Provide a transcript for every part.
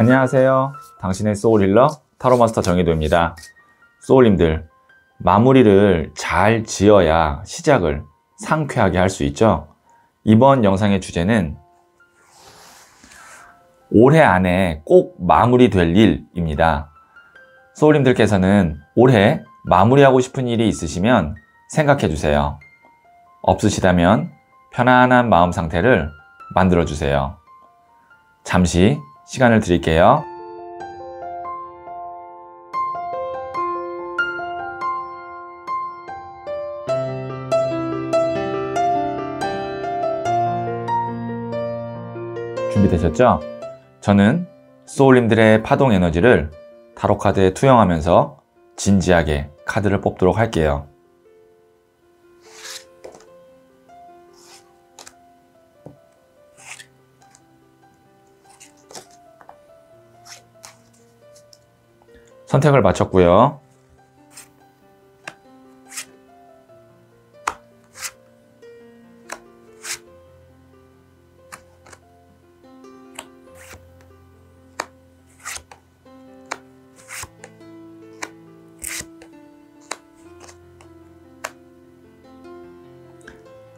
안녕하세요. 당신의 소울힐러 타로마스터 정의도입니다 소울님들, 마무리를 잘 지어야 시작을 상쾌하게 할 수 있죠. 이번 영상의 주제는 올해 안에 꼭 마무리될 일입니다. 소울님들께서는 올해 마무리하고 싶은 일이 있으시면 생각해 주세요. 없으시다면 편안한 마음 상태를 만들어 주세요. 잠시 시간을 드릴게요. 준비되셨죠? 저는 소울님들의 파동 에너지를 타로카드에 투영하면서 진지하게 카드를 뽑도록 할게요. 선택을 마쳤고요.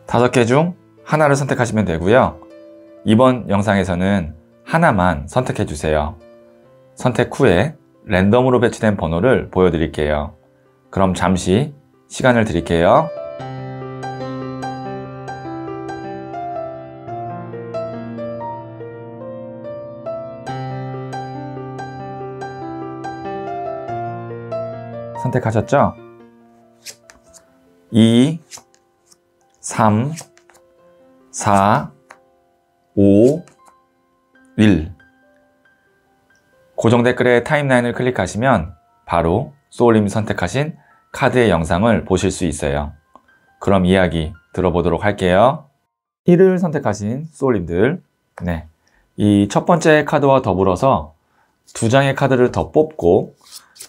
다섯 개 중 하나를 선택하시면 되고요. 이번 영상에서는 하나만 선택해 주세요. 선택 후에 랜덤으로 배치된 번호를 보여드릴게요. 그럼 잠시 시간을 드릴게요. 선택하셨죠? 2, 3, 4, 5, 1 고정 댓글의 타임라인을 클릭하시면 바로 소울님이 선택하신 카드의 영상을 보실 수 있어요. 그럼 이야기 들어보도록 할게요. 1을 선택하신 소울님들 네, 이 첫 번째 카드와 더불어서 두 장의 카드를 더 뽑고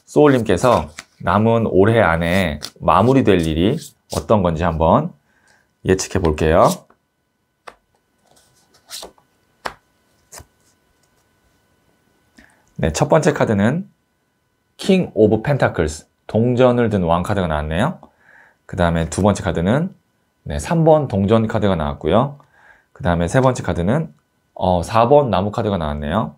소울님께서 남은 올해 안에 마무리될 일이 어떤 건지 한번 예측해 볼게요. 네, 첫 번째 카드는 킹 오브 펜타클스, 동전을 든 왕 카드가 나왔네요. 그 다음에 두 번째 카드는 네, 3번 동전 카드가 나왔고요. 그 다음에 세 번째 카드는 어, 4번 나무 카드가 나왔네요.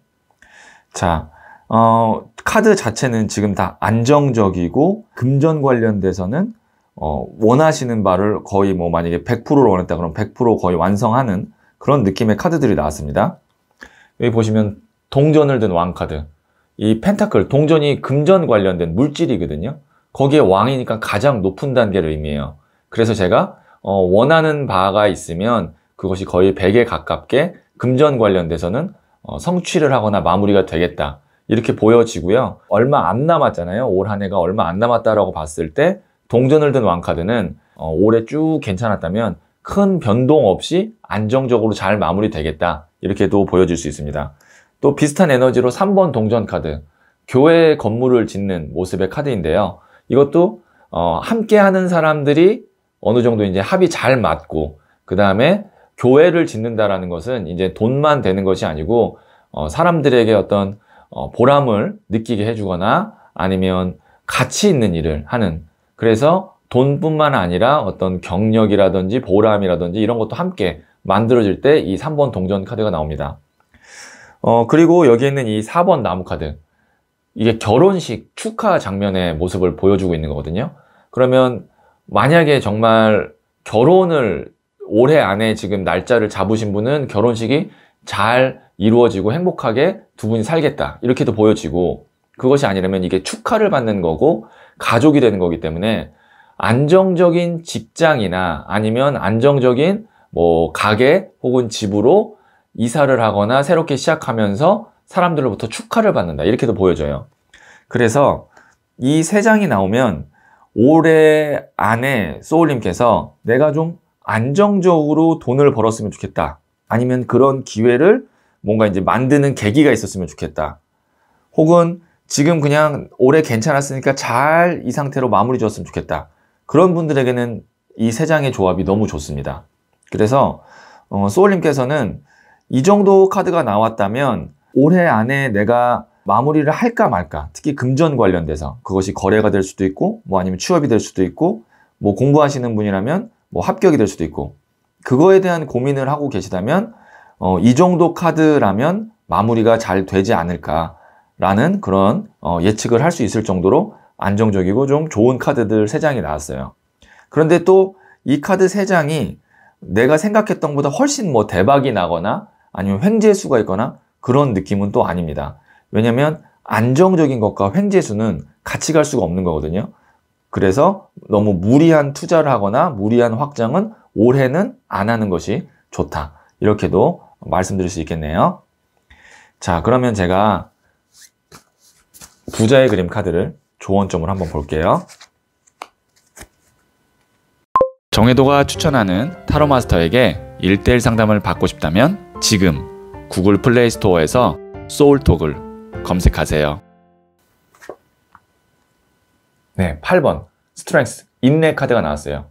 자, 어, 카드 자체는 지금 다 안정적이고 금전 관련돼서는 어, 원하시는 바를 거의 뭐 만약에 100%를 원했다 그러면100% 거의 완성하는 그런 느낌의 카드들이 나왔습니다. 여기 보시면 동전을 든 왕 카드 이 펜타클, 동전이 금전 관련된 물질이거든요. 거기에 왕이니까 가장 높은 단계를 의미해요. 그래서 제가 어, 원하는 바가 있으면 그것이 거의 100에 가깝게 금전 관련돼서는 어, 성취를 하거나 마무리가 되겠다. 이렇게 보여지고요. 얼마 안 남았잖아요. 올 한 해가 얼마 안 남았다라고 봤을 때 동전을 든 왕카드는 어, 올해 쭉 괜찮았다면 큰 변동 없이 안정적으로 잘 마무리되겠다. 이렇게도 보여질 수 있습니다. 또 비슷한 에너지로 3번 동전 카드, 교회 건물을 짓는 모습의 카드인데요. 이것도 어, 함께 하는 사람들이 어느 정도 이제 합이 잘 맞고 그 다음에 교회를 짓는다라는 것은 이제 돈만 되는 것이 아니고 어, 사람들에게 어떤 어, 보람을 느끼게 해주거나 아니면 가치 있는 일을 하는 그래서 돈뿐만 아니라 어떤 경력이라든지 보람이라든지 이런 것도 함께 만들어질 때 이 3번 동전 카드가 나옵니다. 어, 그리고 여기 있는 이 4번 나무 카드. 이게 결혼식 축하 장면의 모습을 보여주고 있는 거거든요. 그러면 만약에 정말 결혼을 올해 안에 지금 날짜를 잡으신 분은 결혼식이 잘 이루어지고 행복하게 두 분이 살겠다. 이렇게도 보여지고 그것이 아니라면 이게 축하를 받는 거고 가족이 되는 거기 때문에 안정적인 직장이나 아니면 안정적인 뭐 가게 혹은 집으로 이사를 하거나 새롭게 시작하면서 사람들로부터 축하를 받는다. 이렇게도 보여져요. 그래서 이 세 장이 나오면 올해 안에 소울님께서 내가 좀 안정적으로 돈을 벌었으면 좋겠다. 아니면 그런 기회를 뭔가 이제 만드는 계기가 있었으면 좋겠다. 혹은 지금 그냥 올해 괜찮았으니까 잘 이 상태로 마무리 지었으면 좋겠다. 그런 분들에게는 이 세 장의 조합이 너무 좋습니다. 그래서 어, 소울님께서는 이 정도 카드가 나왔다면 올해 안에 내가 마무리를 할까 말까 특히 금전 관련돼서 그것이 거래가 될 수도 있고 뭐 아니면 취업이 될 수도 있고 뭐 공부하시는 분이라면 뭐 합격이 될 수도 있고 그거에 대한 고민을 하고 계시다면 어, 이 정도 카드라면 마무리가 잘 되지 않을까라는 그런 어, 예측을 할 수 있을 정도로 안정적이고 좀 좋은 카드들 3장이 나왔어요. 그런데 또 이 카드 3장이 내가 생각했던 것보다 훨씬 뭐 대박이 나거나 아니면 횡재수가 있거나 그런 느낌은 또 아닙니다. 왜냐면 하 안정적인 것과 횡재수는 같이 갈 수가 없는 거거든요. 그래서 너무 무리한 투자를 하거나 무리한 확장은 올해는 안 하는 것이 좋다. 이렇게도 말씀드릴 수 있겠네요. 자, 그러면 제가 부자의 그림 카드를 조언점으로 한번 볼게요. 정혜도가 추천하는 타로 마스터에게 1대1 상담을 받고 싶다면 지금 구글 플레이 스토어에서 소울톡을 검색하세요. 네, 8번 스트렝스 인내 카드가 나왔어요.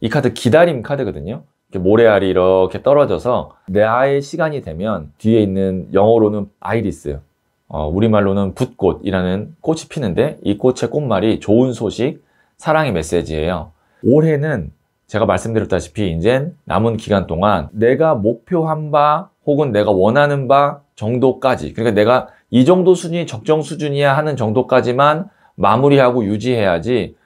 이 카드 기다림 카드거든요. 모래알이 이렇게 떨어져서 내 아의 시간이 되면 뒤에 있는 영어로는 아이리스, 어, 우리말로는 붓꽃이라는 꽃이 피는데 이 꽃의 꽃말이 좋은 소식, 사랑의 메시지예요. 올해는 제가 말씀드렸다시피 이제 남은 기간 동안 내가 목표한 바 혹은 내가 원하는 바 정도까지 그러니까 내가 이 정도 수준이 적정 수준이야 하는 정도까지만 마무리하고 유지해야지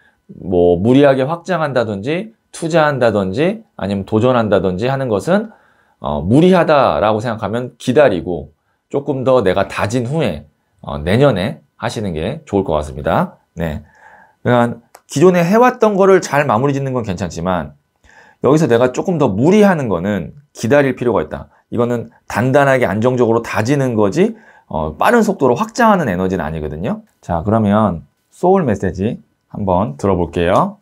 뭐 무리하게 확장한다든지 투자한다든지 아니면 도전한다든지 하는 것은 어, 무리하다라고 생각하면 기다리고 조금 더 내가 다진 후에 어, 내년에 하시는 게 좋을 것 같습니다. 네. 그러니까 기존에 해왔던 거를 잘 마무리 짓는 건 괜찮지만 여기서 내가 조금 더 무리하는 거는 기다릴 필요가 있다. 이거는 단단하게 안정적으로 다지는 거지 어, 빠른 속도로 확장하는 에너지는 아니거든요. 자 그러면 소울 메시지 한번 들어볼게요.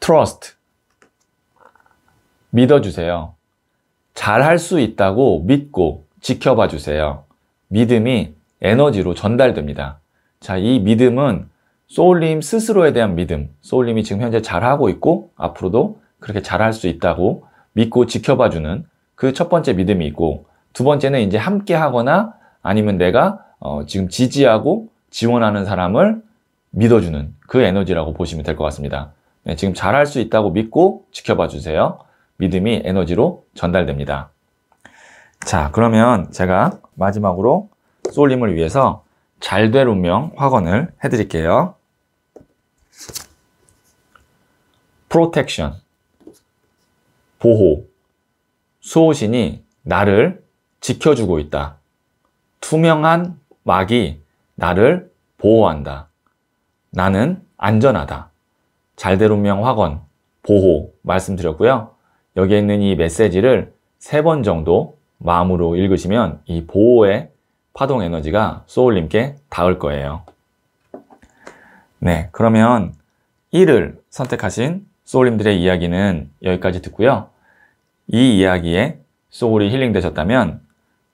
트러스트 믿어주세요. 잘 할 수 있다고 믿고 지켜봐 주세요. 믿음이 에너지로 전달됩니다. 자, 이 믿음은 소울님 스스로에 대한 믿음, 소울님이 지금 현재 잘하고 있고 앞으로도 그렇게 잘할 수 있다고 믿고 지켜봐주는 그 첫 번째 믿음이 있고 두 번째는 이제 함께 하거나 아니면 내가 어, 지금 지지하고 지원하는 사람을 믿어주는 그 에너지라고 보시면 될 것 같습니다. 네, 지금 잘할 수 있다고 믿고 지켜봐주세요. 믿음이 에너지로 전달됩니다. 자, 그러면 제가 마지막으로 쏠림을 위해서 잘 될 운명 확언을 해드릴게요. 프로텍션, 보호, 수호신이 나를 지켜주고 있다. 투명한 막이 나를 보호한다. 나는 안전하다. 잘 될 운명 확언, 보호 말씀드렸고요. 여기에 있는 이 메시지를 세 번 정도 마음으로 읽으시면 이 보호의 파동 에너지가 소울님께 닿을 거예요. 네, 그러면 1을 선택하신 소울님들의 이야기는 여기까지 듣고요. 이 이야기에 소울이 힐링되셨다면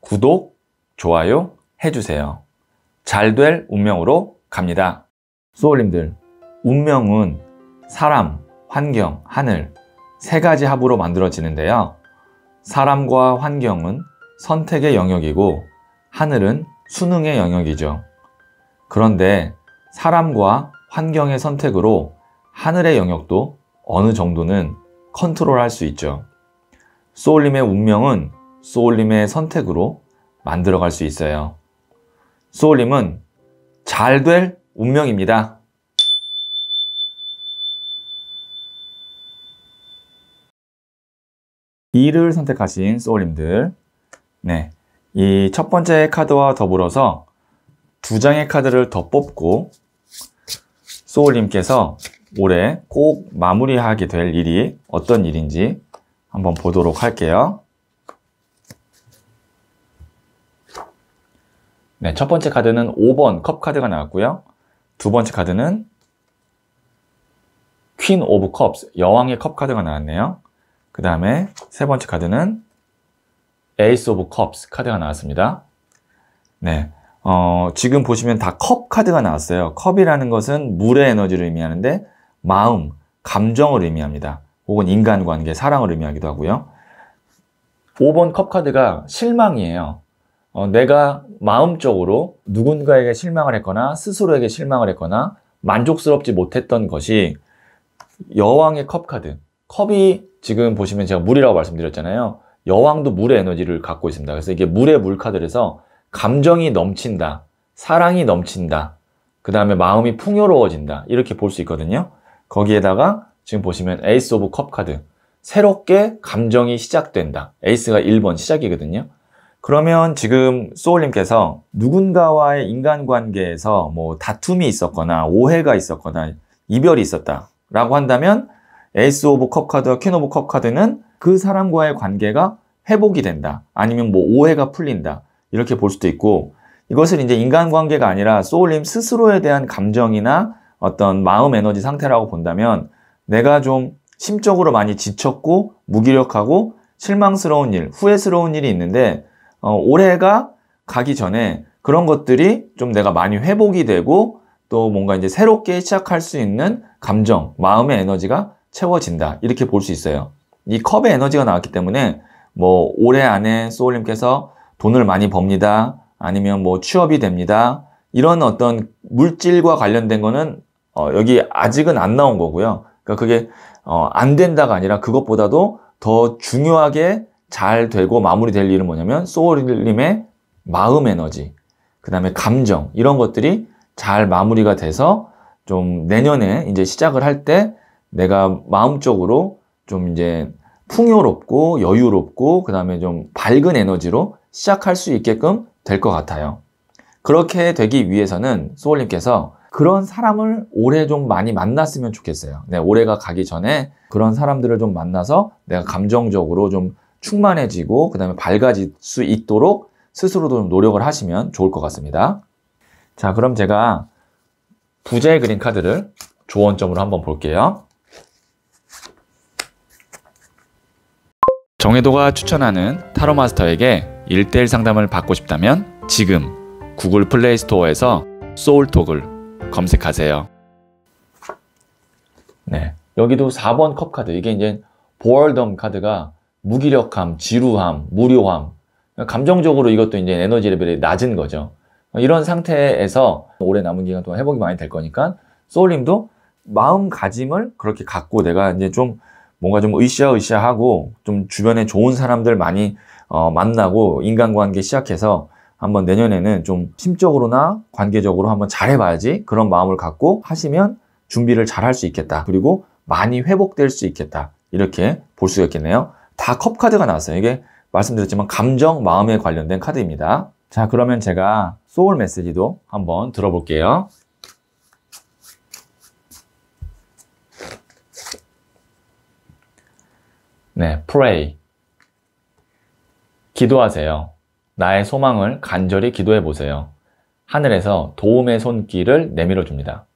구독, 좋아요 해주세요. 잘 될 운명으로 갑니다. 소울님들, 운명은 사람, 환경, 하늘 세 가지 합으로 만들어지는데요. 사람과 환경은 선택의 영역이고 하늘은 수능의 영역이죠. 그런데 사람과 환경의 선택으로 하늘의 영역도 어느 정도는 컨트롤할 수 있죠. 쏘울림의 운명은 쏘울림의 선택으로 만들어갈 수 있어요. 쏘울림은잘 될 운명입니다. 2를 선택하신 소울님들 네, 이 첫 번째 카드와 더불어서 두 장의 카드를 더 뽑고 소울님께서 올해 꼭 마무리하게 될 일이 어떤 일인지 한번 보도록 할게요. 네, 첫 번째 카드는 5번 컵 카드가 나왔고요. 두 번째 카드는 퀸 오브 컵스, 여왕의 컵 카드가 나왔네요. 그 다음에 세 번째 카드는 에이스 오브 컵스 카드가 나왔습니다. 네. 어, 지금 보시면 다 컵 카드가 나왔어요. 컵이라는 것은 물의 에너지를 의미하는데 마음, 감정을 의미합니다. 혹은 인간관계, 사랑을 의미하기도 하고요. 5번 컵 카드가 실망이에요. 어, 내가 마음적으로 누군가에게 실망을 했거나 스스로에게 실망을 했거나 만족스럽지 못했던 것이 여왕의 컵 카드, 컵이 지금 보시면 제가 물이라고 말씀드렸잖아요. 여왕도 물의 에너지를 갖고 있습니다. 그래서 이게 물의 물카드에서 감정이 넘친다, 사랑이 넘친다, 그 다음에 마음이 풍요로워진다 이렇게 볼 수 있거든요. 거기에다가 지금 보시면 에이스 오브 컵 카드 새롭게 감정이 시작된다. 에이스가 1번 시작이거든요. 그러면 지금 소울님께서 누군가와의 인간관계에서 뭐 다툼이 있었거나 오해가 있었거나 이별이 있었다 라고 한다면 에이스 오브 컵 카드와 퀸 오브 컵 카드는 그 사람과의 관계가 회복이 된다. 아니면 뭐 오해가 풀린다. 이렇게 볼 수도 있고 이것은 이제 인간관계가 아니라 소울님 스스로에 대한 감정이나 어떤 마음 에너지 상태라고 본다면 내가 좀 심적으로 많이 지쳤고 무기력하고 실망스러운 일, 후회스러운 일이 있는데 어, 올해가 가기 전에 그런 것들이 좀 내가 많이 회복이 되고 또 뭔가 이제 새롭게 시작할 수 있는 감정, 마음의 에너지가 채워진다. 이렇게 볼 수 있어요. 이 컵에 에너지가 나왔기 때문에 뭐 올해 안에 소울님께서 돈을 많이 법니다. 아니면 뭐 취업이 됩니다. 이런 어떤 물질과 관련된 거는 어, 여기 아직은 안 나온 거고요. 그러니까 그게 어, 안 된다가 아니라 그것보다도 더 중요하게 잘 되고 마무리될 일은 뭐냐면 소울님의 마음 에너지, 그 다음에 감정 이런 것들이 잘 마무리가 돼서 좀 내년에 이제 시작을 할때 내가 마음적으로 좀 이제 풍요롭고 여유롭고 그 다음에 좀 밝은 에너지로 시작할 수 있게끔 될 것 같아요. 그렇게 되기 위해서는 소울님께서 그런 사람을 올해 좀 많이 만났으면 좋겠어요. 네, 올해가 가기 전에 그런 사람들을 좀 만나서 내가 감정적으로 좀 충만해지고 그 다음에 밝아질 수 있도록 스스로도 좀 노력을 하시면 좋을 것 같습니다. 자, 그럼 제가 부재 그린 카드를 조언점으로 한번 볼게요. 정혜도가 추천하는 타로 마스터에게 1대1 상담을 받고 싶다면 지금 구글 플레이 스토어에서 소울톡을 검색하세요. 네. 여기도 4번 컵 카드. 이게 이제 보얼덤 카드가 무기력함, 지루함, 무료함. 감정적으로 이것도 이제 에너지 레벨이 낮은 거죠. 이런 상태에서 오래 남은 기간 동안 회복이 많이 될 거니까 소울님도 마음가짐을 그렇게 갖고 내가 이제 좀 뭔가 좀 으쌰으쌰하고 좀 주변에 좋은 사람들 많이 어, 만나고 인간관계 시작해서 한번 내년에는 좀 심적으로나 관계적으로 한번 잘해봐야지 그런 마음을 갖고 하시면 준비를 잘할 수 있겠다. 그리고 많이 회복될 수 있겠다. 이렇게 볼 수가 있겠네요. 다 컵 카드가 나왔어요. 이게 말씀드렸지만 감정, 마음에 관련된 카드입니다. 자, 그러면 제가 소울 메시지도 한번 들어볼게요. 네, pray. 기도하세요. 나의 소망을 간절히 기도해 보세요. 하늘에서 도움의 손길을 내밀어 줍니다.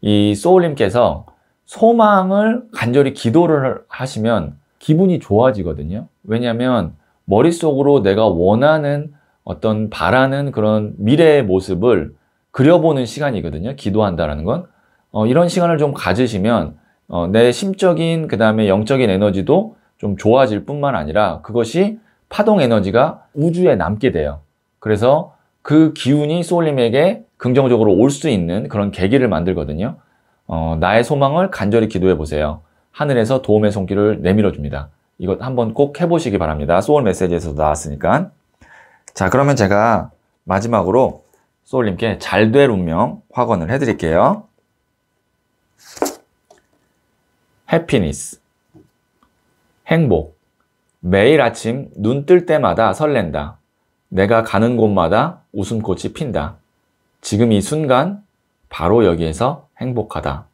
이 소울님께서 소망을 간절히 기도를 하시면 기분이 좋아지거든요. 왜냐하면 머릿속으로 내가 원하는 어떤 바라는 그런 미래의 모습을 그려보는 시간이거든요. 기도한다라는 건. 어, 이런 시간을 좀 가지시면 어, 내 심적인 그 다음에 영적인 에너지도 좀 좋아질 뿐만 아니라 그것이 파동 에너지가 우주에 남게 돼요. 그래서 그 기운이 소울님에게 긍정적으로 올 수 있는 그런 계기를 만들거든요. 어, 나의 소망을 간절히 기도해 보세요. 하늘에서 도움의 손길을 내밀어 줍니다. 이것 한번 꼭 해보시기 바랍니다. 소울 메시지에서도 나왔으니까. 자, 그러면 제가 마지막으로 소울님께 잘 될 운명 확언을 해드릴게요. 해피니스. 행복. 매일 아침 눈 뜰 때마다 설렌다. 내가 가는 곳마다 웃음꽃이 핀다. 지금 이 순간 바로 여기에서 행복하다.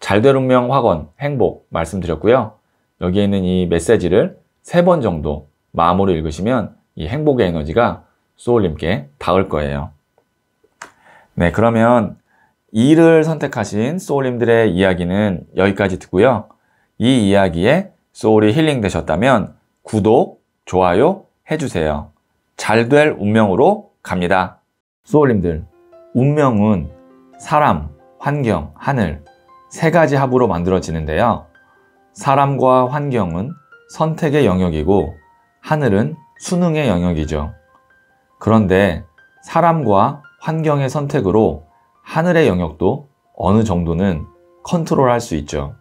잘 될 운명 확원 행복 말씀드렸고요. 여기에 있는 이 메시지를 세 번 정도 마음으로 읽으시면 이 행복의 에너지가 소울님께 닿을 거예요. 네, 그러면 2를 선택하신 소울님들의 이야기는 여기까지 듣고요. 이 이야기에 소울이 힐링 되셨다면 구독, 좋아요 해주세요. 잘 될 운명으로 갑니다. 소울님들, 운명은 사람, 환경, 하늘 세 가지 합으로 만들어지는데요. 사람과 환경은 선택의 영역이고 하늘은 수능의 영역이죠. 그런데 사람과 환경의 선택으로 하늘의 영역도 어느 정도는 컨트롤할 수 있죠.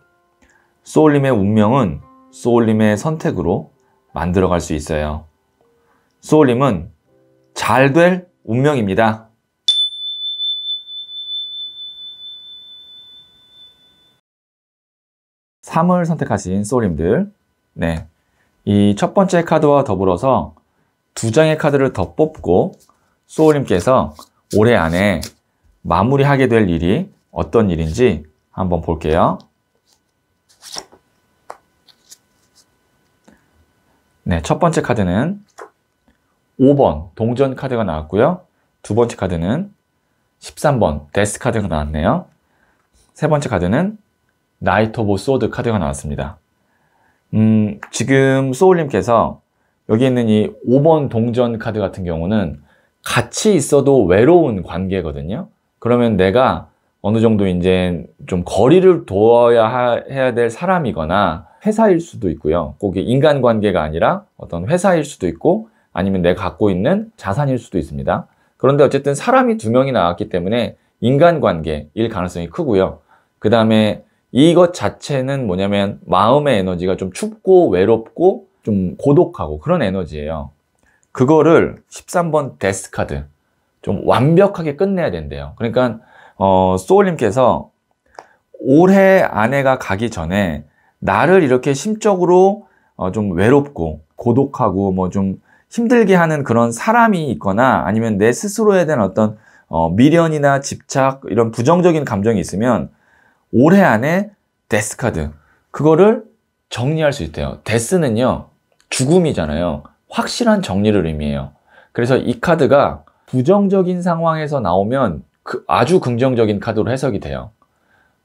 소울님의 운명은 쏘울림의 선택으로 만들어갈 수 있어요. 쏘울림은 잘 될 운명입니다. 3을 선택하신 소울림들 네, 이 첫 번째 카드와 더불어서 두 장의 카드를 더 뽑고 소울림께서 올해 안에 마무리하게 될 일이 어떤 일인지 한번 볼게요. 네, 첫 번째 카드는 5번 동전 카드가 나왔고요. 두 번째 카드는 13번 데스 카드가 나왔네요. 세 번째 카드는 나이트 오브 소드 카드가 나왔습니다. 음, 지금 소울님께서 여기 있는 이 5번 동전 카드 같은 경우는 같이 있어도 외로운 관계거든요. 그러면 내가 어느 정도 이제 좀 거리를 두어야 하, 해야 될 사람이거나 회사일 수도 있고요. 꼭 인간관계가 아니라 어떤 회사일 수도 있고 아니면 내가 갖고 있는 자산일 수도 있습니다. 그런데 어쨌든 사람이 두 명이 나왔기 때문에 인간관계일 가능성이 크고요. 그 다음에 이것 자체는 뭐냐면 마음의 에너지가 좀 춥고 외롭고 좀 고독하고 그런 에너지예요. 그거를 13번 데스 카드 좀 완벽하게 끝내야 된대요. 그러니까 어, 소울님께서 올해 아내가 가기 전에 나를 이렇게 심적으로 어, 좀 외롭고 고독하고 뭐 좀 힘들게 하는 그런 사람이 있거나 아니면 내 스스로에 대한 어떤 어, 미련이나 집착 이런 부정적인 감정이 있으면 올해 안에 데스카드 그거를 정리할 수 있대요. 데스는요 죽음이잖아요. 확실한 정리를 의미해요. 그래서 이 카드가 부정적인 상황에서 나오면 그 아주 긍정적인 카드로 해석이 돼요.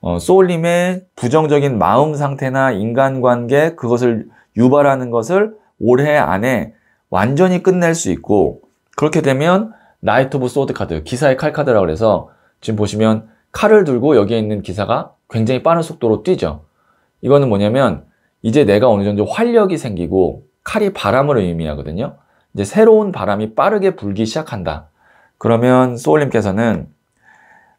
어, 소울님의 부정적인 마음 상태나 인간관계 그것을 유발하는 것을 올해 안에 완전히 끝낼 수 있고 그렇게 되면 나이트 오브 소드 카드 기사의 칼 카드라고 래서 지금 보시면 칼을 들고 여기에 있는 기사가 굉장히 빠른 속도로 뛰죠 이거는 뭐냐면 이제 내가 어느 정도 활력이 생기고 칼이 바람을 의미하거든요 이제 새로운 바람이 빠르게 불기 시작한다 그러면 소울님께서는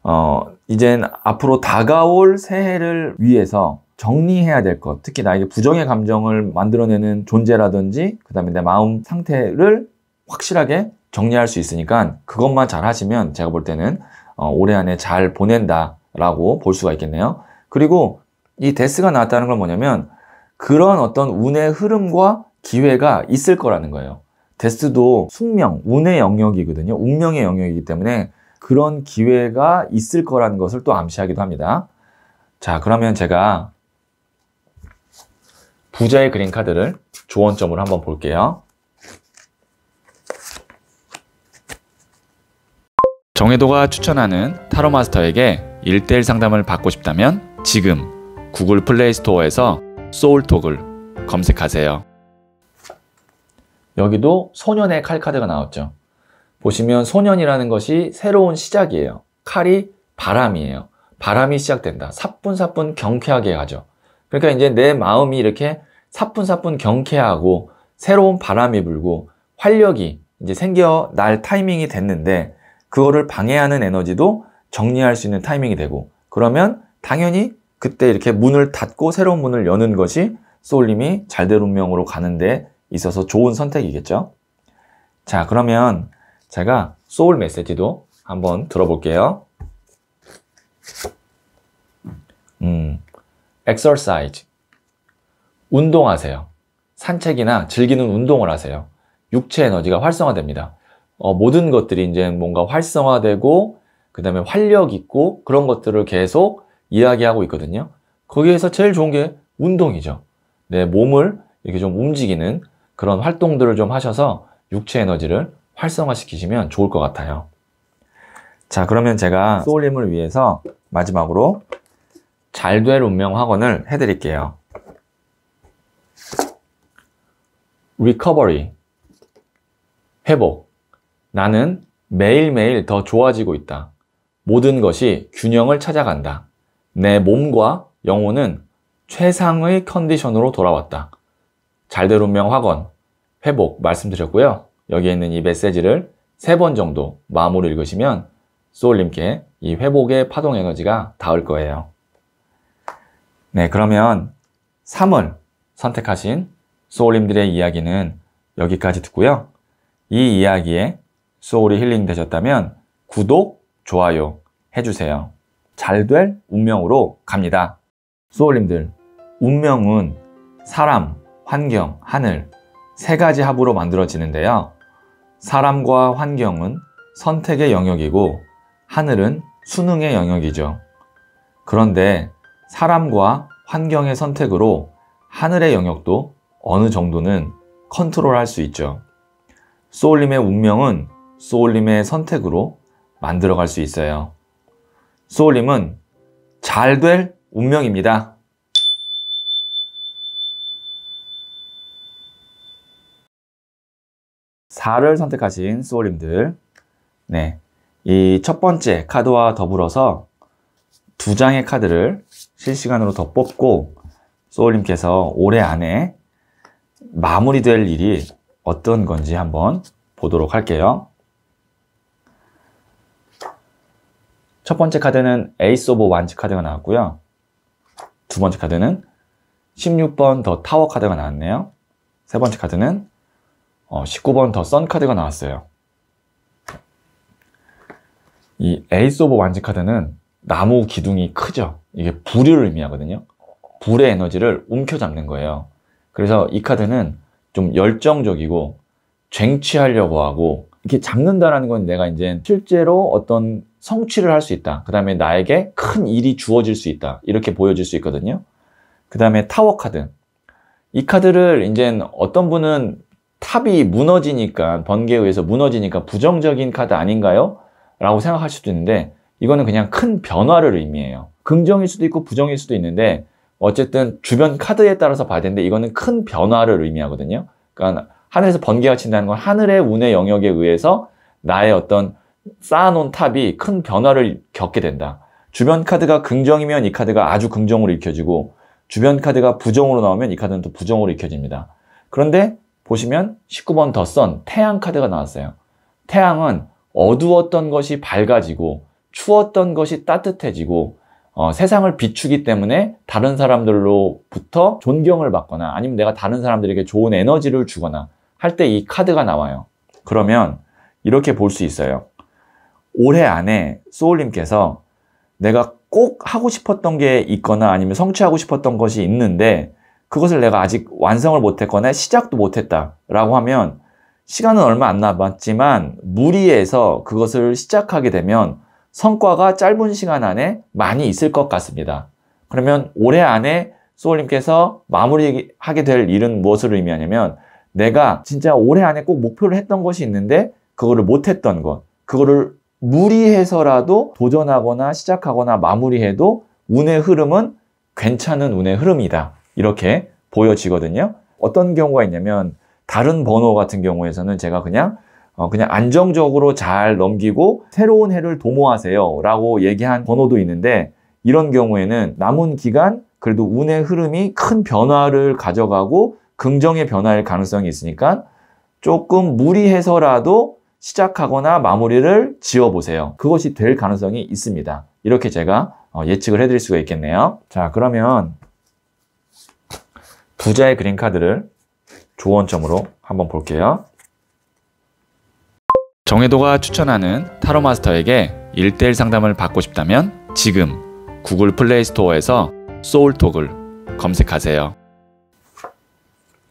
어, 이젠 앞으로 다가올 새해를 위해서 정리해야 될 것, 특히 나에게 부정의 감정을 만들어내는 존재라든지, 그 다음에 내 마음 상태를 확실하게 정리할 수 있으니까 그것만 잘 하시면 제가 볼 때는 어, 올해 안에 잘 보낸다라고 볼 수가 있겠네요. 그리고 이 데스가 나왔다는 건 뭐냐면 그런 어떤 운의 흐름과 기회가 있을 거라는 거예요. 데스도 숙명, 운의 영역이거든요. 운명의 영역이기 때문에 그런 기회가 있을 거라는 것을 또 암시하기도 합니다. 자, 그러면 제가 부자의 그린 카드를 조언점으로 한번 볼게요. 정혜도가 추천하는 타로 마스터에게 1대1 상담을 받고 싶다면 지금 구글 플레이 스토어에서 소울톡을 검색하세요. 여기도 소년의 칼 카드가 나왔죠. 보시면 소년이라는 것이 새로운 시작이에요. 칼이 바람이에요. 바람이 시작된다. 사뿐사뿐 경쾌하게 가죠. 그러니까 이제 내 마음이 이렇게 사뿐사뿐 경쾌하고 새로운 바람이 불고 활력이 이제 생겨날 타이밍이 됐는데 그거를 방해하는 에너지도 정리할 수 있는 타이밍이 되고 그러면 당연히 그때 이렇게 문을 닫고 새로운 문을 여는 것이 쏠림이 잘 될 운명으로 가는데 있어서 좋은 선택이겠죠. 자 그러면 제가 소울 메시지도 한번 들어볼게요. 음, exercise. 운동하세요. 산책이나 즐기는 운동을 하세요. 육체 에너지가 활성화됩니다. 어, 모든 것들이 이제 뭔가 활성화되고 그 다음에 활력 있고 그런 것들을 계속 이야기하고 있거든요. 거기에서 제일 좋은 게 운동이죠. 내 몸을 이렇게 좀 움직이는 그런 활동들을 좀 하셔서 육체 에너지를 활성화시키시면 좋을 것 같아요. 자 그러면 제가 소울님을 위해서 마지막으로 잘 될 운명 확언을 해드릴게요. 리커버리, 회복, 나는 매일매일 더 좋아지고 있다. 모든 것이 균형을 찾아간다. 내 몸과 영혼은 최상의 컨디션으로 돌아왔다. 잘 될 운명 확언, 회복 말씀드렸고요. 여기에 있는 이 메시지를 세 번 정도 마음으로 읽으시면 소울님께 이 회복의 파동 에너지가 닿을 거예요. 네, 그러면 3을 선택하신 소울님들의 이야기는 여기까지 듣고요. 이 이야기에 소울이 힐링 되셨다면 구독, 좋아요 해주세요. 잘 될 운명으로 갑니다. 소울님들, 운명은 사람, 환경, 하늘 세 가지 합으로 만들어지는데요. 사람과 환경은 선택의 영역이고 하늘은 수능의 영역이죠. 그런데 사람과 환경의 선택으로 하늘의 영역도 어느 정도는 컨트롤할 수 있죠. 쏘울림의 운명은 쏘울림의 선택으로 만들어갈 수 있어요. 쏘울림은잘 될 운명입니다. 4를 선택하신 수월님들 네, 이 첫 번째 카드와 더불어서 두 장의 카드를 실시간으로 더 뽑고 소울님께서 올해 안에 마무리될 일이 어떤 건지 한번 보도록 할게요. 첫 번째 카드는 에이스 오브 완치 카드가 나왔고요. 두 번째 카드는 16번 더 타워 카드가 나왔네요. 세 번째 카드는 어, 19번 더 썬카드가 나왔어요. 이 에이스 오브 완지 카드는 나무 기둥이 크죠. 이게 불류를 의미하거든요. 불의 에너지를 움켜잡는 거예요. 그래서 이 카드는 좀 열정적이고 쟁취하려고 하고 이렇게 잡는다라는 건 내가 이제 실제로 어떤 성취를 할 수 있다. 그 다음에 나에게 큰 일이 주어질 수 있다. 이렇게 보여질 수 있거든요. 그 다음에 타워 카드. 이 카드를 이제 어떤 분은 탑이 무너지니까 번개에 의해서 무너지니까 부정적인 카드 아닌가요? 라고 생각할 수도 있는데 이거는 그냥 큰 변화를 의미해요. 긍정일 수도 있고 부정일 수도 있는데 어쨌든 주변 카드에 따라서 봐야 되는데 이거는 큰 변화를 의미하거든요. 그러니까 하늘에서 번개가 친다는 건 하늘의 운의 영역에 의해서 나의 어떤 쌓아놓은 탑이 큰 변화를 겪게 된다. 주변 카드가 긍정이면 이 카드가 아주 긍정으로 익혀지고 주변 카드가 부정으로 나오면 이 카드는 또 부정으로 익혀집니다 그런데 보시면 19번 더 썬 태양 카드가 나왔어요. 태양은 어두웠던 것이 밝아지고 추웠던 것이 따뜻해지고 어, 세상을 비추기 때문에 다른 사람들로부터 존경을 받거나 아니면 내가 다른 사람들에게 좋은 에너지를 주거나 할 때 이 카드가 나와요. 그러면 이렇게 볼 수 있어요. 올해 안에 소울님께서 내가 꼭 하고 싶었던 게 있거나 아니면 성취하고 싶었던 것이 있는데 그것을 내가 아직 완성을 못했거나 시작도 못했다라고 하면 시간은 얼마 안 남았지만 무리해서 그것을 시작하게 되면 성과가 짧은 시간 안에 많이 있을 것 같습니다. 그러면 올해 안에 소울님께서 마무리하게 될 일은 무엇을 의미하냐면 내가 진짜 올해 안에 꼭 목표를 했던 것이 있는데 그거를 못했던 것, 그거를 무리해서라도 도전하거나 시작하거나 마무리해도 운의 흐름은 괜찮은 운의 흐름이다. 이렇게 보여지거든요. 어떤 경우가 있냐면 다른 번호 같은 경우에서는 제가 그냥 어 그냥 안정적으로 잘 넘기고 새로운 해를 도모하세요 라고 얘기한 번호도 있는데 이런 경우에는 남은 기간 그래도 운의 흐름이 큰 변화를 가져가고 긍정의 변화일 가능성이 있으니까 조금 무리해서라도 시작하거나 마무리를 지어보세요. 그것이 될 가능성이 있습니다. 이렇게 제가 어, 예측을 해드릴 수가 있겠네요. 자, 그러면 부자의 그린카드를 조언점으로 한번 볼게요. 정혜도가 추천하는 타로 마스터에게 1대1 상담을 받고 싶다면 지금 구글 플레이 스토어에서 소울톡을 검색하세요.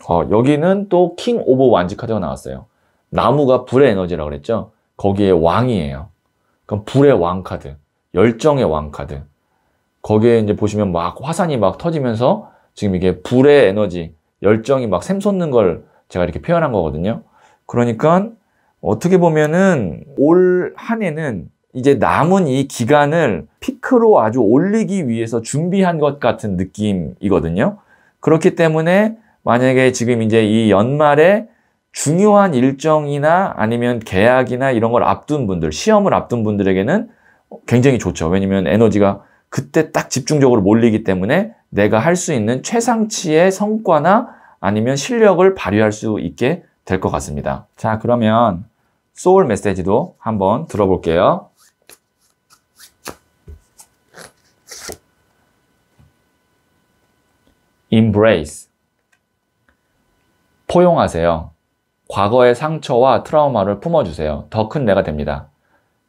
어, 여기는 또 킹 오브 완지 카드가 나왔어요. 나무가 불의 에너지라고 그랬죠? 거기에 왕이에요. 그럼 불의 왕 카드, 열정의 왕 카드. 거기에 이제 보시면 막 화산이 막 터지면서 지금 이게 불의 에너지, 열정이 막 샘솟는 걸 제가 이렇게 표현한 거거든요. 그러니까 어떻게 보면은 올 한 해는 이제 남은 이 기간을 피크로 아주 올리기 위해서 준비한 것 같은 느낌이거든요. 그렇기 때문에 만약에 지금 이제 이 연말에 중요한 일정이나 아니면 계약이나 이런 걸 앞둔 분들, 시험을 앞둔 분들에게는 굉장히 좋죠. 왜냐면 에너지가 그때 딱 집중적으로 몰리기 때문에 내가 할 수 있는 최상치의 성과나 아니면 실력을 발휘할 수 있게 될 것 같습니다. 자, 그러면 소울 메시지도 한번 들어볼게요. embrace 포용하세요. 과거의 상처와 트라우마를 품어주세요. 더 큰 내가 됩니다.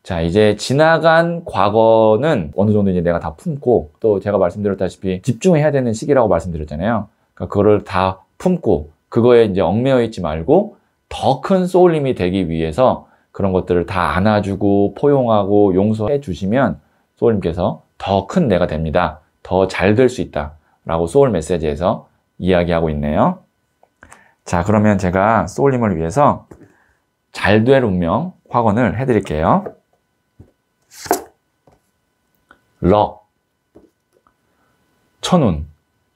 자, 이제 지나간 과거는 어느 정도 이제 내가 다 품고 또 제가 말씀드렸다시피 집중해야 되는 시기라고 말씀드렸잖아요. 그러니까 그거를 다 품고 그거에 이제 얽매여 있지 말고 더 큰 쏠림이 되기 위해서 그런 것들을 다 안아주고 포용하고 용서해 주시면 쏠림께서더 큰 내가 됩니다. 더 잘 될 수 있다. 라고 소울 메시지에서 이야기하고 있네요. 자, 그러면 제가 소울님을 위해서 잘 될 운명 확언을 해드릴게요. 러 천운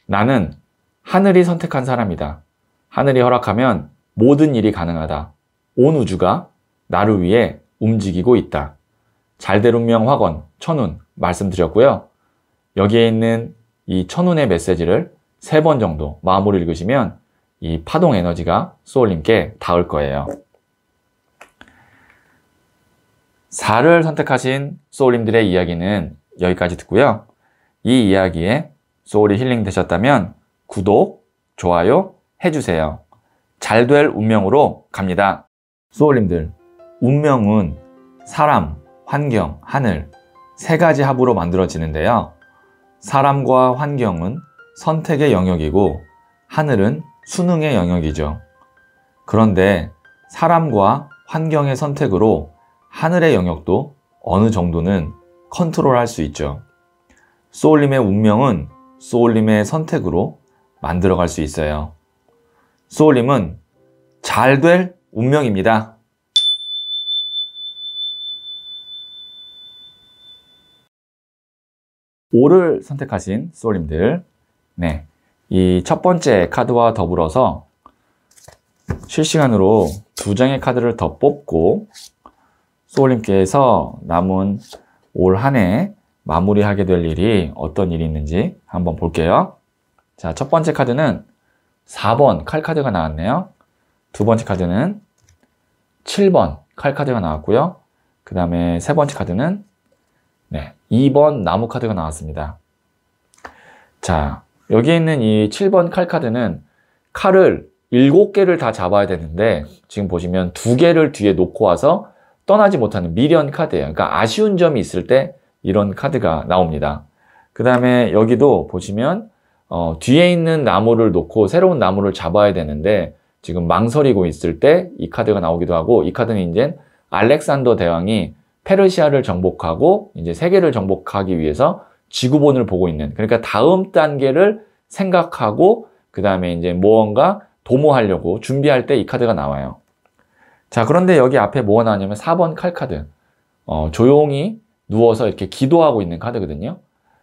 나는 하늘이 선택한 사람이다. 하늘이 허락하면 모든 일이 가능하다. 온 우주가 나를 위해 움직이고 있다. 잘대운명 화건 천운 말씀드렸고요. 여기에 있는 이 천운의 메시지를 세 번 정도 마음으로 읽으시면 이 파동 에너지가 소울님께 닿을 거예요. 4를 선택하신 소울님들의 이야기는 여기까지 듣고요. 이 이야기에 소울이 힐링 되셨다면 구독, 좋아요 해주세요. 잘 될 운명으로 갑니다. 소울님들, 운명은 사람, 환경, 하늘 세 가지 합으로 만들어지는데요. 사람과 환경은 선택의 영역이고 하늘은 수능의 영역이죠. 그런데 사람과 환경의 선택으로 하늘의 영역도 어느 정도는 컨트롤할 수 있죠. 소울님의 운명은 소울님의 선택으로 만들어갈 수 있어요. 소울님은 잘 될 운명입니다. 오를 선택하신 소울님들 네, 이 첫 번째 카드와 더불어서 실시간으로 두 장의 카드를 더 뽑고 소울님께서 남은 올한해 마무리하게 될 일이 어떤 일이 있는지 한번 볼게요. 자, 첫 번째 카드는 4번 칼카드가 나왔네요. 두 번째 카드는 7번 칼카드가 나왔고요. 그 다음에 세 번째 카드는 네, 2번 나무 카드가 나왔습니다. 자, 여기 있는 이 7번 칼 카드는 칼을 7개를 다 잡아야 되는데 지금 보시면 두개를 뒤에 놓고 와서 떠나지 못하는 미련 카드예요. 그러니까 아쉬운 점이 있을 때 이런 카드가 나옵니다. 그 다음에 여기도 보시면 어, 뒤에 있는 나무를 놓고 새로운 나무를 잡아야 되는데 지금 망설이고 있을 때 이 카드가 나오기도 하고 이 카드는 이제 알렉산더 대왕이 페르시아를 정복하고 이제 세계를 정복하기 위해서 지구본을 보고 있는 그러니까 다음 단계를 생각하고 그 다음에 이제 무언가 도모하려고 준비할 때 이 카드가 나와요. 자, 그런데 여기 앞에 뭐가 나왔냐면 4번 칼카드. 어, 조용히 누워서 이렇게 기도하고 있는 카드거든요.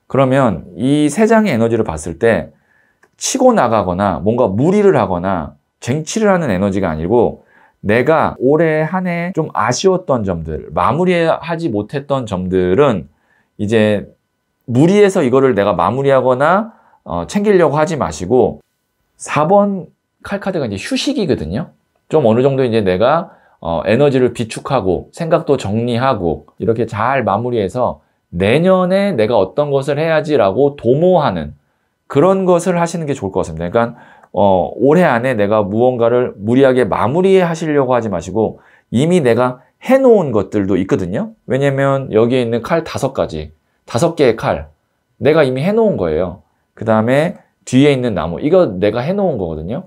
그러면 이 세 장의 에너지를 봤을 때 치고 나가거나 뭔가 무리를 하거나 쟁취를 하는 에너지가 아니고 내가 올해 한 해 좀 아쉬웠던 점들, 마무리하지 못했던 점들은 이제 무리해서 이거를 내가 마무리하거나 어, 챙기려고 하지 마시고 4번 칼카드가 이제 휴식이거든요. 좀 어느 정도 이제 내가 어, 에너지를 비축하고 생각도 정리하고 이렇게 잘 마무리해서 내년에 내가 어떤 것을 해야지라고 도모하는 그런 것을 하시는 게 좋을 것 같습니다. 그러니까 어, 올해 안에 내가 무언가를 무리하게 마무리하시려고 하지 마시고 이미 내가 해놓은 것들도 있거든요. 왜냐면 여기에 있는 칼 다섯 가지, 다섯 개의 칼, 내가 이미 해놓은 거예요. 그 다음에 뒤에 있는 나무, 이거 내가 해놓은 거거든요.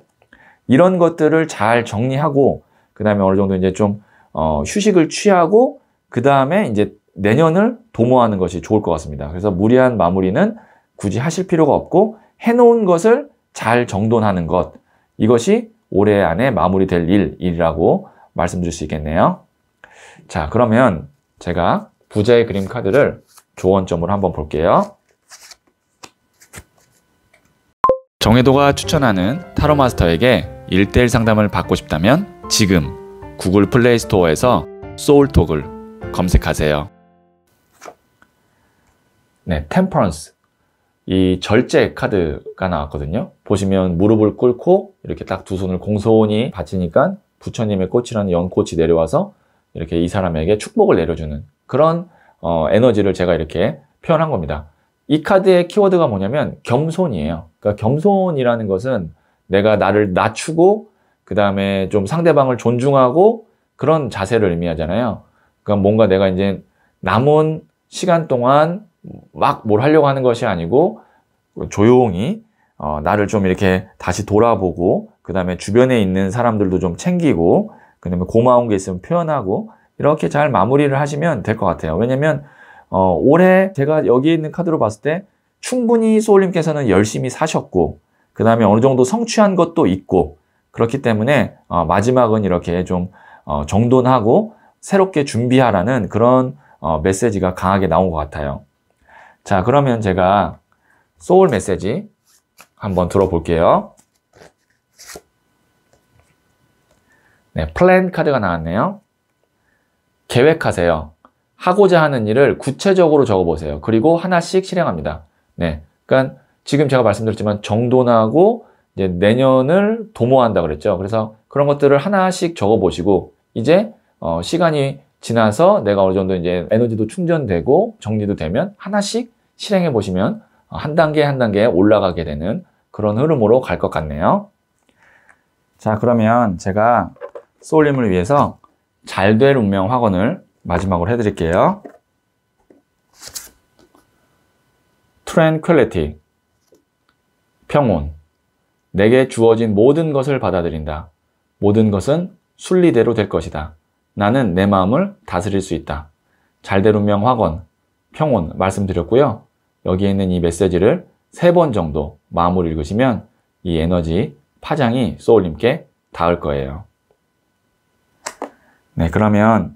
이런 것들을 잘 정리하고 그 다음에 어느 정도 이제 좀 어, 휴식을 취하고 그 다음에 이제 내년을 도모하는 것이 좋을 것 같습니다. 그래서 무리한 마무리는 굳이 하실 필요가 없고 해놓은 것을 잘 정돈하는 것 이것이 올해 안에 마무리될 일, 일이라고 말씀드릴 수 있겠네요. 자 그러면 제가 부자의 그림 카드를 조언점으로 한번 볼게요. 정혜도가 추천하는 타로 마스터에게 일대일 상담을 받고 싶다면 지금 구글 플레이 스토어에서 소울톡을 검색하세요. 네, 템퍼런스. 이 절제 카드가 나왔거든요. 보시면 무릎을 꿇고 이렇게 딱 두 손을 공손히 받치니까 부처님의 꽃이라는 연꽃이 내려와서 이렇게 이 사람에게 축복을 내려주는 그런 어, 에너지를 제가 이렇게 표현한 겁니다. 이 카드의 키워드가 뭐냐면 겸손이에요. 그러니까 겸손이라는 것은 내가 나를 낮추고 그 다음에 좀 상대방을 존중하고 그런 자세를 의미하잖아요. 그러니까 뭔가 내가 이제 남은 시간 동안 막 뭘 하려고 하는 것이 아니고 조용히 어, 나를 좀 이렇게 다시 돌아보고 그 다음에 주변에 있는 사람들도 좀 챙기고 그 다음에 고마운 게 있으면 표현하고 이렇게 잘 마무리를 하시면 될 것 같아요. 왜냐면 어, 올해 제가 여기 있는 카드로 봤을 때 충분히 소울님께서는 열심히 사셨고 그 다음에 어느 정도 성취한 것도 있고 그렇기 때문에 어, 마지막은 이렇게 좀 어, 정돈하고 새롭게 준비하라는 그런 어, 메시지가 강하게 나온 것 같아요. 자 그러면 제가 소울 메시지 한번 들어볼게요. 네, 플랜 카드가 나왔네요. 계획하세요. 하고자 하는 일을 구체적으로 적어보세요. 그리고 하나씩 실행합니다. 네, 그러니까 지금 제가 말씀드렸지만 정돈하고 이제 내년을 도모한다 그랬죠. 그래서 그런 것들을 하나씩 적어 보시고 이제 어 시간이 지나서 내가 어느 정도 이제 에너지도 충전되고 정리도 되면 하나씩 실행해 보시면 한 단계 한 단계 올라가게 되는 그런 흐름으로 갈 것 같네요. 자, 그러면 제가 쏠림을 위해서 잘 될 운명 확언을 마지막으로 해드릴게요. Tranquility, 평온. 내게 주어진 모든 것을 받아들인다. 모든 것은 순리대로 될 것이다. 나는 내 마음을 다스릴 수 있다. 잘될운명 화건, 평온 말씀드렸고요. 여기에 있는 이 메시지를 세 번 정도 마음으로 읽으시면 이 에너지 파장이 소울님께 닿을 거예요. 네, 그러면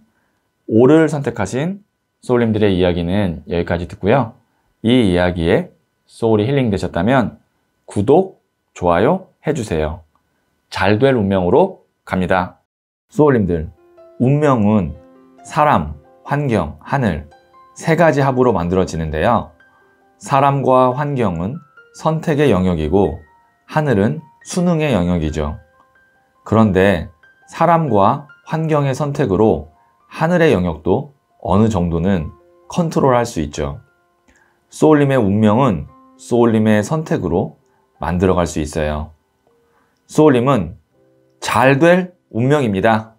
5를 선택하신 소울님들의 이야기는 여기까지 듣고요. 이 이야기에 소울이 힐링되셨다면 구독, 좋아요 해주세요. 잘 될 운명으로 갑니다. 수월님들, 운명은 사람, 환경, 하늘 세 가지 합으로 만들어지는데요. 사람과 환경은 선택의 영역이고 하늘은 수능의 영역이죠. 그런데 사람과 환경의 선택으로 하늘의 영역도 어느 정도는 컨트롤할 수 있죠. 소울님의 운명은 소울님의 선택으로 만들어갈 수 있어요. 소울님은 잘 될 운명입니다.